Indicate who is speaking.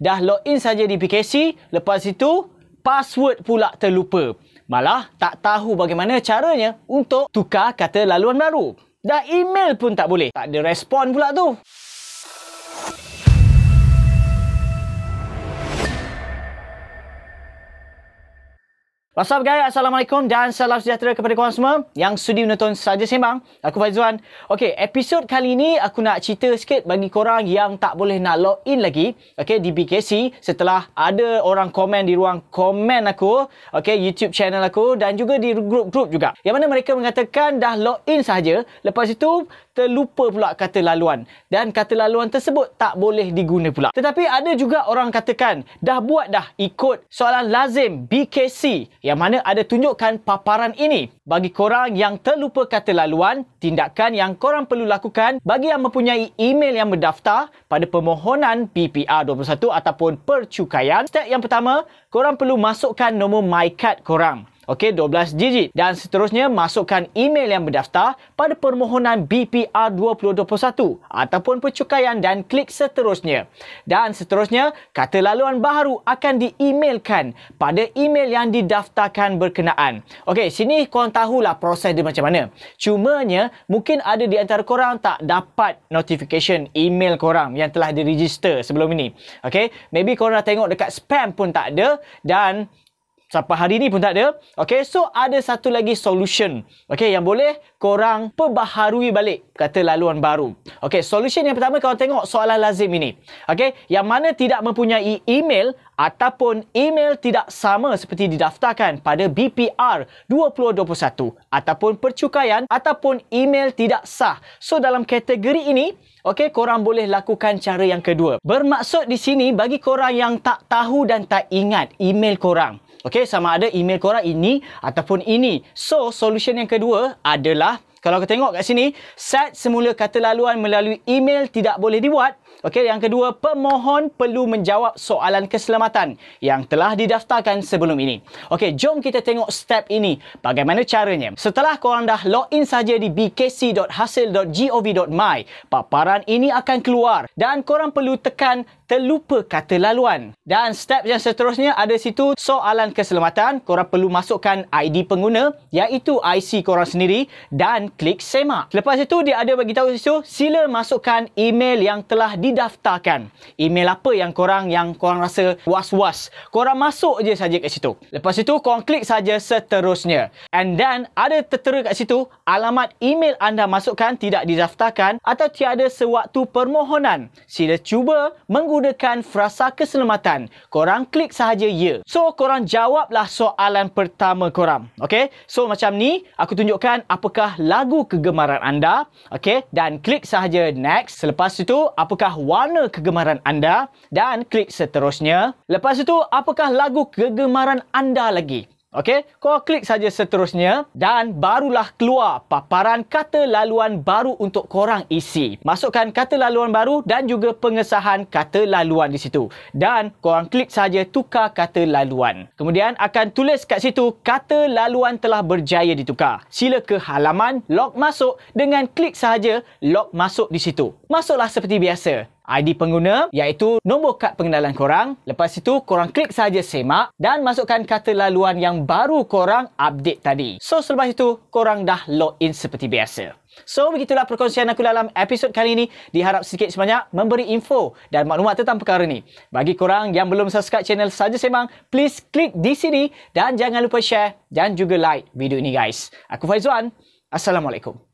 Speaker 1: dah login saja di PKC, lepas itu password pula terlupa. Malah tak tahu bagaimana caranya untuk tukar kata laluan baru. Dah email pun tak boleh. Tak ada respon pula tu. What's up guys? Assalamualaikum dan salam sejahtera kepada korang semua yang sudi menonton Saja Sembang. Aku Faizwan. Okay, episod kali ini aku nak cerita sikit bagi korang yang tak boleh nak log in lagi okay, di BKC setelah ada orang komen di ruang komen aku, okay, YouTube channel aku dan juga di grup-grup juga. Yang mana mereka mengatakan dah log in sahaja, lepas itu terlupa pula kata laluan dan kata laluan tersebut tak boleh diguna pula. Tetapi ada juga orang katakan dah buat dah ikut soalan lazim BKC yang mana ada tunjukkan paparan ini. Bagi korang yang terlupa kata laluan, tindakan yang korang perlu lakukan bagi yang mempunyai email yang berdaftar pada permohonan PPR 21 ataupun percukaian. Step yang pertama, korang perlu masukkan nombor MyCard korang. Okey, 12 digit. Dan seterusnya, masukkan email yang berdaftar pada permohonan BPR 2021 ataupun percukaian dan klik seterusnya. Dan seterusnya, kata laluan baru akan di-emailkan pada email yang didaftarkan berkenaan. Okey, sini korang tahulah proses dia macam mana. Cumanya, mungkin ada di antara korang tak dapat notification email korang yang telah diregister sebelum ini. Okey, maybe korang dah tengok dekat spam pun tak ada dan Sampai hari ni pun tak ada. Okay, so ada satu lagi solution. Okay, yang boleh korang perbaharui balik kata laluan baru. Okay, solution yang pertama kalau tengok soalan lazim ini. Okay, yang mana tidak mempunyai email ataupun email tidak sama seperti didaftarkan pada BPR 2021 ataupun percukaian ataupun email tidak sah. So, dalam kategori ini, okay, korang boleh lakukan cara yang kedua. Bermaksud di sini, bagi korang yang tak tahu dan tak ingat email korang, Okey, sama ada email korang ini ataupun ini. So, solution yang kedua adalah kalau kita tengok kat sini, set semula kata laluan melalui email tidak boleh dibuat Okey, yang kedua, pemohon perlu menjawab soalan keselamatan yang telah didaftarkan sebelum ini. Okey, jom kita tengok step ini. Bagaimana caranya? Setelah korang dah login saja di bkc.hasil.gov.my, paparan ini akan keluar dan korang perlu tekan terlupa kata laluan. Dan step yang seterusnya ada situ soalan keselamatan. Korang perlu masukkan ID pengguna iaitu IC korang sendiri dan klik semak. Lepas itu dia ada bagi tahu situ sila masukkan email yang telah didaftarkan. Email apa yang korang yang korang rasa was-was. Korang masuk je saja kat situ. Lepas itu korang klik saja seterusnya. And then ada tertera kat situ alamat email anda masukkan tidak didaftarkan atau tiada sewaktu permohonan. Sila cuba menggunakan frasa keselamatan. Korang klik saja ya. So korang jawablah soalan pertama korang. Okay? So macam ni aku tunjukkan apakah lagu kegemaran anda. Okay? Dan klik saja next. Selepas itu apakah adalah warna kegemaran anda dan klik seterusnya. Lepas itu, apakah lagu kegemaran anda lagi? Okey, kau klik saja seterusnya dan barulah keluar paparan kata laluan baru untuk korang isi. Masukkan kata laluan baru dan juga pengesahan kata laluan di situ. Dan korang klik saja tukar kata laluan. Kemudian akan tulis kat situ kata laluan telah berjaya ditukar. Sila ke halaman log masuk dengan klik saja log masuk di situ. Masuklah seperti biasa. ID pengguna iaitu nombor kad pengenalan korang. Lepas itu korang klik saja semak dan masukkan kata laluan yang baru korang update tadi. So selepas itu korang dah login seperti biasa. So begitulah perkongsian aku dalam episod kali ini. Diharap sedikit sebanyak memberi info dan maklumat tentang perkara ini Bagi korang yang belum subscribe channel saja semang, please klik di sini dan jangan lupa share dan juga like video ini guys. Aku Faizwan. Assalamualaikum.